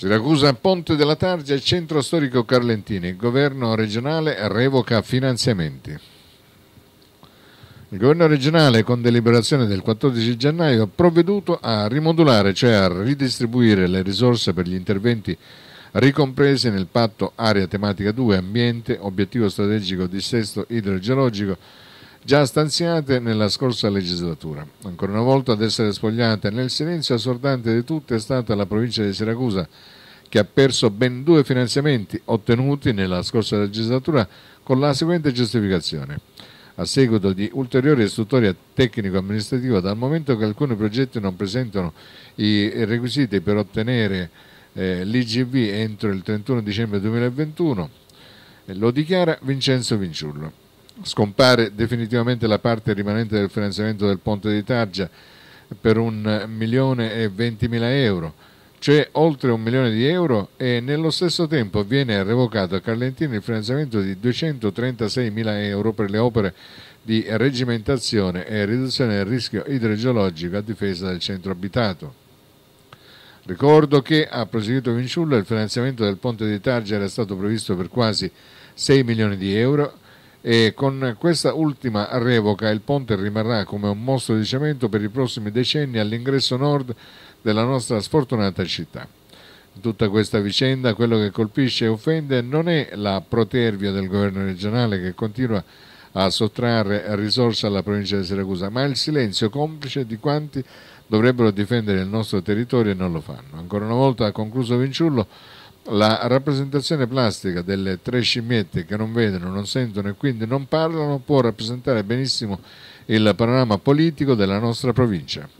Siracusa Ponte della Targia, e centro storico Carlentini. Il governo regionale revoca finanziamenti. Il governo regionale, con deliberazione del 14 gennaio, ha provveduto a rimodulare, cioè a ridistribuire le risorse per gli interventi ricompresi nel patto Area Tematica 2, Ambiente, Obiettivo Strategico Dissesto Idrogeologico già stanziate nella scorsa legislatura. Ancora una volta ad essere spogliata nel silenzio assordante di tutte è stata la provincia di Siracusa, che ha perso ben due finanziamenti ottenuti nella scorsa legislatura con la seguente giustificazione. A seguito di ulteriore istruttoria tecnico-amministrativa, dal momento che alcuni progetti non presentano i requisiti per ottenere eh, l'IGV entro il 31 dicembre 2021, eh, lo dichiara Vincenzo Vinciullo scompare definitivamente la parte rimanente del finanziamento del ponte di Targia per un milione e ventimila euro, cioè oltre un milione di euro e nello stesso tempo viene revocato a Carlentini il finanziamento di 236 mila euro per le opere di regimentazione e riduzione del rischio idrogeologico a difesa del centro abitato. Ricordo che, ha proseguito Vinciulla, il finanziamento del ponte di Targia era stato previsto per quasi 6 milioni di euro e con questa ultima revoca il ponte rimarrà come un mostro di cemento per i prossimi decenni all'ingresso nord della nostra sfortunata città. In tutta questa vicenda quello che colpisce e offende non è la protervia del governo regionale che continua a sottrarre risorse alla provincia di Siracusa, ma il silenzio complice di quanti dovrebbero difendere il nostro territorio e non lo fanno. Ancora una volta ha concluso Vinciullo la rappresentazione plastica delle tre scimmiette che non vedono, non sentono e quindi non parlano può rappresentare benissimo il panorama politico della nostra provincia.